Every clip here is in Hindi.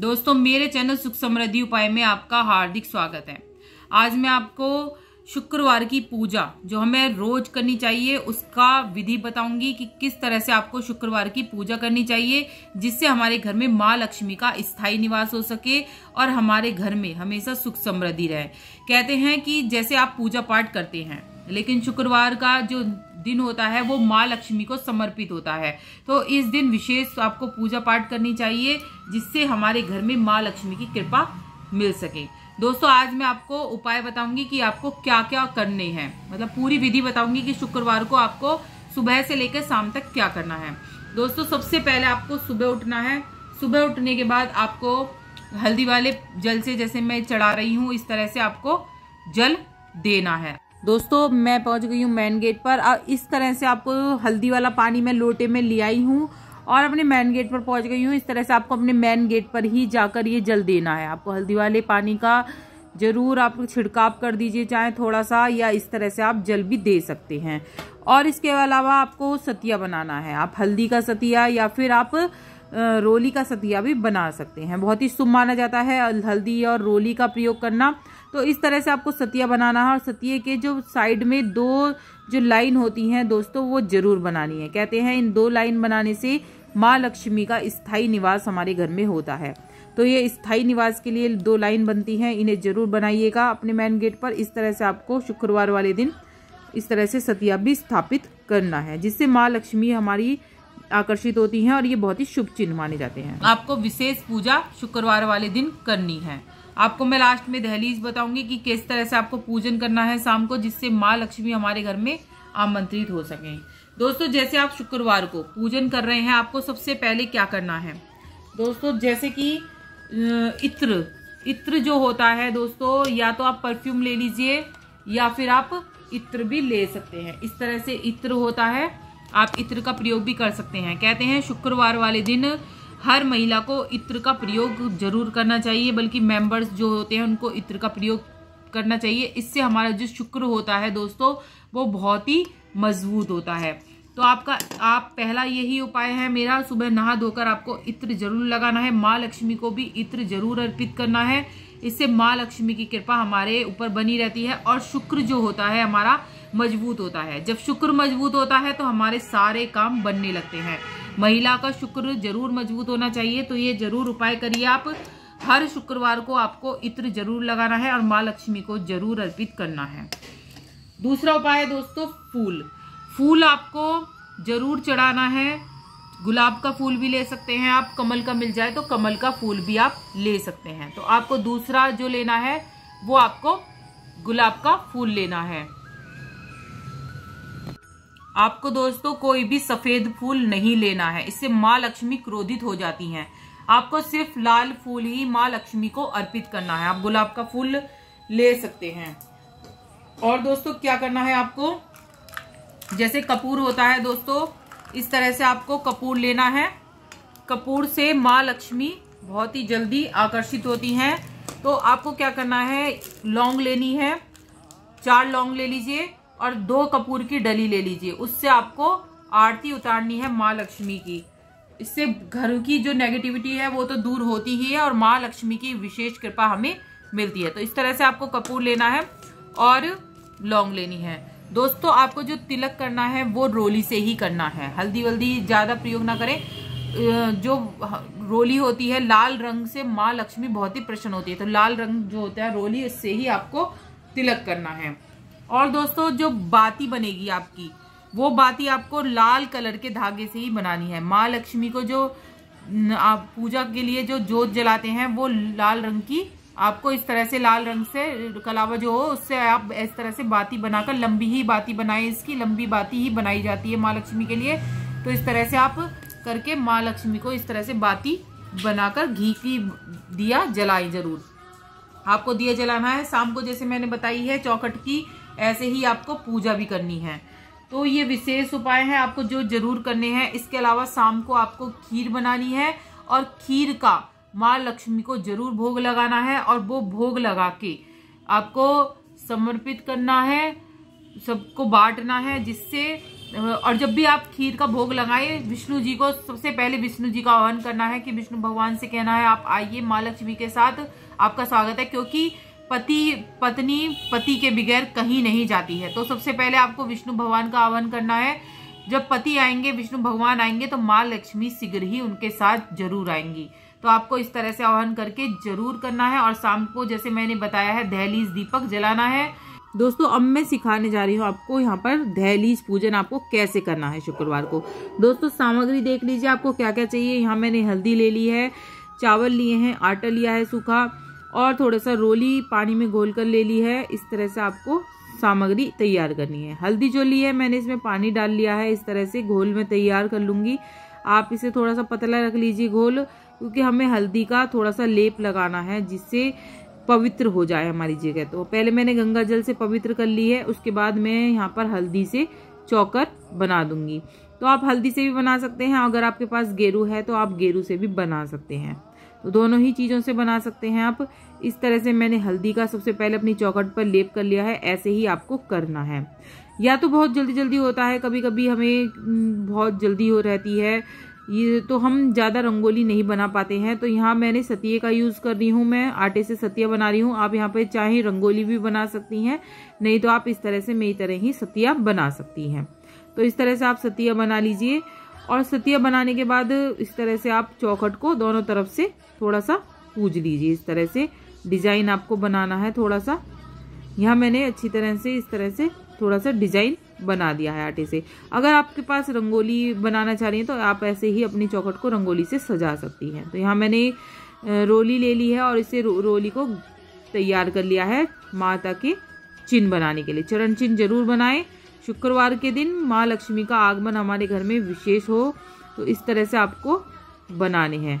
दोस्तों मेरे चैनल सुख समृद्धि उपाय में आपका हार्दिक स्वागत है आज मैं आपको शुक्रवार की पूजा जो हमें रोज करनी चाहिए उसका विधि बताऊंगी कि किस तरह से आपको शुक्रवार की पूजा करनी चाहिए जिससे हमारे घर में माँ लक्ष्मी का स्थायी निवास हो सके और हमारे घर में हमेशा सुख समृद्धि रहे कहते हैं कि जैसे आप पूजा पाठ करते हैं लेकिन शुक्रवार का जो दिन होता है वो माँ लक्ष्मी को समर्पित होता है तो इस दिन विशेष आपको पूजा पाठ करनी चाहिए जिससे हमारे घर में माँ लक्ष्मी की कृपा मिल सके दोस्तों आज मैं आपको उपाय बताऊंगी कि आपको क्या क्या करने हैं मतलब पूरी विधि बताऊंगी कि शुक्रवार को आपको सुबह से लेकर शाम तक क्या करना है दोस्तों सबसे पहले आपको सुबह उठना है सुबह उठने के बाद आपको हल्दी वाले जल से जैसे मैं चढ़ा रही हूँ इस तरह से आपको जल देना है दोस्तों मैं पहुंच गई हूँ मैन गेट पर और इस तरह से आपको हल्दी वाला पानी मैं लोटे में ले आई हूँ और अपने मैन गेट पर पहुंच गई हूँ इस तरह से आपको अपने मैन गेट पर ही जाकर ये जल देना है आपको हल्दी वाले पानी का ज़रूर आप छिड़काव कर दीजिए चाहे थोड़ा सा या इस तरह से आप जल भी दे सकते हैं और इसके अलावा आपको सतिया बनाना है आप हल्दी का सतिया या फिर आप रोली का सतिया भी बना सकते हैं बहुत ही शुभ माना जाता है हल्दी और रोली का प्रयोग करना तो इस तरह से आपको सतिया बनाना है और सतिये के जो साइड में दो जो लाइन होती हैं दोस्तों वो जरूर बनानी है कहते हैं इन दो लाइन बनाने से माँ लक्ष्मी का स्थाई निवास हमारे घर में होता है तो ये स्थाई निवास के लिए दो लाइन बनती हैं इन्हें जरूर बनाइएगा अपने मेन गेट पर इस तरह से आपको शुक्रवार वाले दिन इस तरह से सतिया भी स्थापित करना है जिससे माँ लक्ष्मी हमारी आकर्षित होती हैं और ये बहुत ही शुभ चिन्ह माने जाते हैं आपको विशेष पूजा शुक्रवार वाले दिन करनी है आपको मैं लास्ट में दहलीज बताऊंगी कि किस तरह से आपको पूजन करना है शाम को जिससे माँ लक्ष्मी हमारे घर में आमंत्रित हो सके दोस्तों जैसे आप शुक्रवार को पूजन कर रहे हैं आपको सबसे पहले क्या करना है दोस्तों जैसे कि इत्र इत्र जो होता है दोस्तों या तो आप परफ्यूम ले लीजिए या फिर आप इत्र भी ले सकते हैं इस तरह से इत्र होता है आप इत्र का प्रयोग भी कर सकते हैं कहते हैं शुक्रवार वाले दिन हर महिला को इत्र का प्रयोग जरूर करना चाहिए बल्कि मेंबर्स जो होते हैं उनको इत्र का प्रयोग करना चाहिए इससे हमारा जो शुक्र होता है दोस्तों वो बहुत ही मजबूत होता है तो आपका आप पहला यही उपाय है मेरा सुबह नहा धोकर आपको इत्र जरूर लगाना है माँ लक्ष्मी को भी इत्र जरूर अर्पित करना है इससे माँ लक्ष्मी की कृपा हमारे ऊपर बनी रहती है और शुक्र जो होता है हमारा मजबूत होता है जब शुक्र मजबूत होता है तो हमारे सारे काम बनने लगते हैं महिला का शुक्र जरूर मजबूत होना चाहिए तो ये जरूर उपाय करिए आप हर शुक्रवार को आपको इत्र जरूर लगाना है और माँ लक्ष्मी को जरूर अर्पित करना है दूसरा उपाय है दोस्तों फूल फूल आपको जरूर चढ़ाना है गुलाब का फूल भी ले सकते हैं आप कमल का मिल जाए तो कमल का फूल भी आप ले सकते हैं तो आपको दूसरा जो लेना है वो आपको गुलाब का फूल लेना है आपको दोस्तों कोई भी सफेद फूल नहीं लेना है इससे माँ लक्ष्मी क्रोधित हो जाती हैं आपको सिर्फ लाल फूल ही माँ लक्ष्मी को अर्पित करना है आप गुलाब का फूल ले सकते हैं और दोस्तों क्या करना है आपको जैसे कपूर होता है दोस्तों इस तरह से आपको कपूर लेना है कपूर से माँ लक्ष्मी बहुत ही जल्दी आकर्षित होती हैं तो आपको क्या करना है लौंग लेनी है चार लौंग ले लीजिए और दो कपूर की डली ले लीजिए उससे आपको आरती उतारनी है माँ लक्ष्मी की इससे घर की जो नेगेटिविटी है वो तो दूर होती ही है और माँ लक्ष्मी की विशेष कृपा हमें मिलती है तो इस तरह से आपको कपूर लेना है और लौंग लेनी है दोस्तों आपको जो तिलक करना है वो रोली से ही करना है हल्दी वल्दी ज़्यादा प्रयोग ना करें जो रोली होती है लाल रंग से माँ लक्ष्मी बहुत ही प्रसन्न होती है तो लाल रंग जो होता है रोली उससे ही आपको तिलक करना है और दोस्तों जो बाती बनेगी आपकी वो बाती आपको लाल कलर के धागे से ही बनानी है माँ लक्ष्मी को जो आप पूजा के लिए जो जोत जलाते हैं वो लाल रंग की आपको इस तरह से लाल रंग से कलावा जो हो उससे आप इस तरह से बाती बनाकर लंबी ही बाती बनाए इसकी लंबी बाती ही बनाई जाती है माँ लक्ष्मी के लिए तो इस तरह से आप करके माँ लक्ष्मी को इस तरह से बाती बनाकर घी की दिया जलाए जरूर आपको दिया जलाना है शाम को जैसे मैंने बताई है चौखट की ऐसे ही आपको पूजा भी करनी है तो ये विशेष उपाय हैं आपको जो जरूर करने हैं इसके अलावा शाम को आपको खीर बनानी है और खीर का माँ लक्ष्मी को जरूर भोग लगाना है और वो भोग लगा के आपको समर्पित करना है सबको बांटना है जिससे और जब भी आप खीर का भोग लगाए विष्णु जी को सबसे पहले विष्णु जी का आह्वान करना है कि विष्णु भगवान से कहना है आप आइए माँ लक्ष्मी के साथ आपका स्वागत है क्योंकि पति पत्नी पति के बगैर कहीं नहीं जाती है तो सबसे पहले आपको विष्णु भगवान का आह्वान करना है जब पति आएंगे विष्णु भगवान आएंगे तो माँ लक्ष्मी शीघ्र ही उनके साथ जरूर आएंगी तो आपको इस तरह से आह्वान करके जरूर करना है और शाम को जैसे मैंने बताया है दहलीज दीपक जलाना है दोस्तों अब मैं सिखाने जा रही हूँ आपको यहाँ पर दहलीज पूजन आपको कैसे करना है शुक्रवार को दोस्तों सामग्री देख लीजिए आपको क्या क्या चाहिए यहाँ मैंने हल्दी ले ली है चावल लिए हैं आटा लिया है सूखा और थोड़ा सा रोली पानी में घोल कर ले ली है इस तरह से आपको सामग्री तैयार करनी है हल्दी जो ली है मैंने इसमें पानी डाल लिया है इस तरह से घोल में तैयार कर लूँगी आप इसे थोड़ा सा पतला रख लीजिए घोल क्योंकि हमें हल्दी का थोड़ा सा लेप लगाना है जिससे पवित्र हो जाए हमारी जगह तो पहले मैंने गंगा जल से पवित्र कर ली है उसके बाद मैं यहाँ पर हल्दी से चौकर बना दूंगी तो आप हल्दी से भी बना सकते हैं अगर आपके पास गेरू है तो आप गेरू से भी बना सकते हैं तो दोनों ही चीज़ों से बना सकते हैं आप इस तरह से मैंने हल्दी का सबसे पहले अपनी चौकट पर लेप कर लिया है ऐसे ही आपको करना है या तो बहुत जल्दी जल्दी होता है कभी कभी हमें बहुत जल्दी हो रहती है ये तो हम ज़्यादा रंगोली नहीं बना पाते हैं तो यहाँ मैंने सतिये का यूज़ कर रही हूँ मैं आटे से सतिया बना रही हूँ आप यहाँ पे चाहे रंगोली भी बना सकती हैं नहीं तो आप इस तरह से मेरी तरह ही सतिया बना सकती हैं तो इस तरह से आप सतिया बना लीजिए और सतिया बनाने के बाद इस तरह से आप चौखट को दोनों तरफ से थोड़ा सा पूज लीजिए इस तरह से डिजाइन आपको बनाना है थोड़ा सा यहाँ मैंने अच्छी तरह से इस तरह से थोड़ा सा डिजाइन बना दिया है आटे से अगर आपके पास रंगोली बनाना चाह रही हैं तो आप ऐसे ही अपनी चौखट को रंगोली से सजा सकती हैं तो यहाँ मैंने रोली ले ली है और इसे रो, रोली को तैयार कर लिया है माता के चिन्ह बनाने के लिए चरण चिन्ह जरूर बनाएं शुक्रवार के दिन माँ लक्ष्मी का आगमन हमारे घर में विशेष हो तो इस तरह से आपको बनाने हैं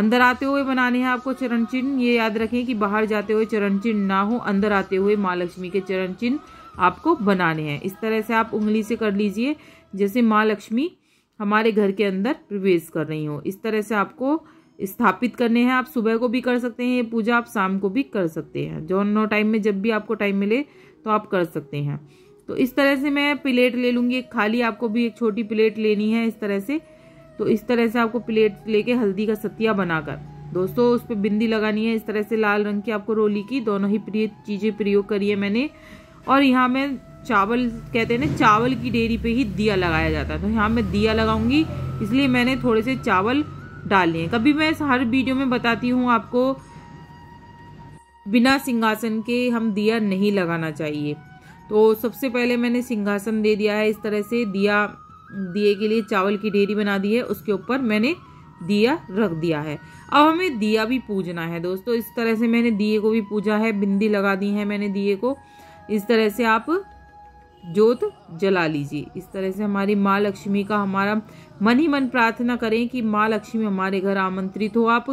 अंदर आते हुए बनाने हैं आपको चरण चिन्ह ये याद रखें कि बाहर जाते हुए चरण चिन्ह ना हो अंदर आते हुए माँ लक्ष्मी के चरण चिन्ह आपको बनाने हैं इस तरह से आप उंगली से कर लीजिए जैसे माँ लक्ष्मी हमारे घर के अंदर प्रवेश कर रही हो इस तरह से आपको स्थापित करने हैं आप सुबह को भी कर सकते हैं ये पूजा आप शाम को भी कर सकते हैं जो नो टाइम में जब भी आपको टाइम मिले तो आप कर सकते हैं तो इस तरह से मैं प्लेट ले लूँगी एक खाली आपको भी एक छोटी प्लेट लेनी है इस तरह से तो इस तरह से आपको प्लेट लेके हल्दी का सतिया बनाकर दोस्तों उस पर बिंदी लगानी है इस तरह से लाल रंग की आपको रोली की दोनों ही प्रिय चीज़ें प्रयोग करी है मैंने और यहाँ मैं चावल कहते हैं ना चावल की डेरी पे ही दिया लगाया जाता है तो यहाँ मैं दिया लगाऊंगी इसलिए मैंने थोड़े से चावल डाल लिए कभी मैं हर वीडियो में बताती हूँ आपको बिना सिंहासन के हम दिया नहीं लगाना चाहिए तो सबसे पहले मैंने सिंहासन दे दिया है इस तरह से दिया दिए के लिए चावल की ढेरी बना दी है उसके ऊपर मैंने दिया रख दिया है अब हमें दिया भी पूजना है दोस्तों इस तरह से मैंने दिए को भी पूजा है बिंदी लगा दी है मैंने दिए को इस तरह से आप जोत जला लीजिए इस तरह से हमारी माँ लक्ष्मी का हमारा मन ही मन प्रार्थना करें कि माँ लक्ष्मी हमारे घर आमंत्रित हो आप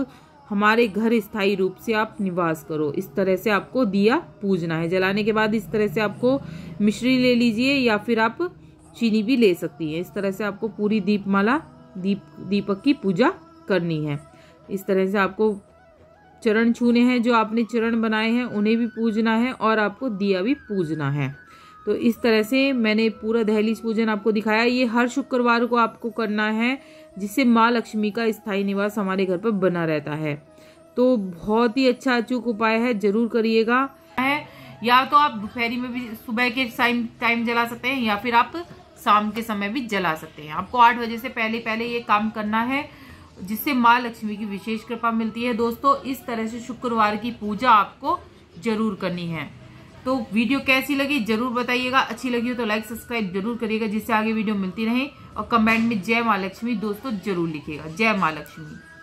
हमारे घर स्थायी रूप से आप निवास करो इस तरह से आपको दिया पूजना है जलाने के बाद इस तरह से आपको मिश्री ले लीजिए या फिर आप चीनी भी ले सकती हैं इस तरह से आपको पूरी दीपमाला दीप दीपक की पूजा करनी है इस तरह से आपको चरण छूने हैं जो आपने चरण बनाए हैं उन्हें भी पूजना है और आपको दिया भी पूजना है तो इस तरह से मैंने पूरा दहलीज पूजन आपको दिखाया ये हर शुक्रवार को आपको करना है जिससे माँ लक्ष्मी का स्थायी निवास हमारे घर पर बना रहता है तो बहुत ही अच्छा अचूक उपाय है जरूर करिएगा है या तो आप दोपहरी में भी सुबह के टाइम टाइम जला सकते हैं या फिर आप शाम के समय भी जला सकते हैं आपको आठ बजे से पहले पहले ये काम करना है जिससे माँ लक्ष्मी की विशेष कृपा मिलती है दोस्तों इस तरह से शुक्रवार की पूजा आपको जरूर करनी है तो वीडियो कैसी लगी जरूर बताइएगा अच्छी लगी हो तो लाइक सब्सक्राइब जरूर करिएगा जिससे आगे वीडियो मिलती रहे और कमेंट में जय माँ लक्ष्मी दोस्तों जरूर लिखिएगा जय माँ लक्ष्मी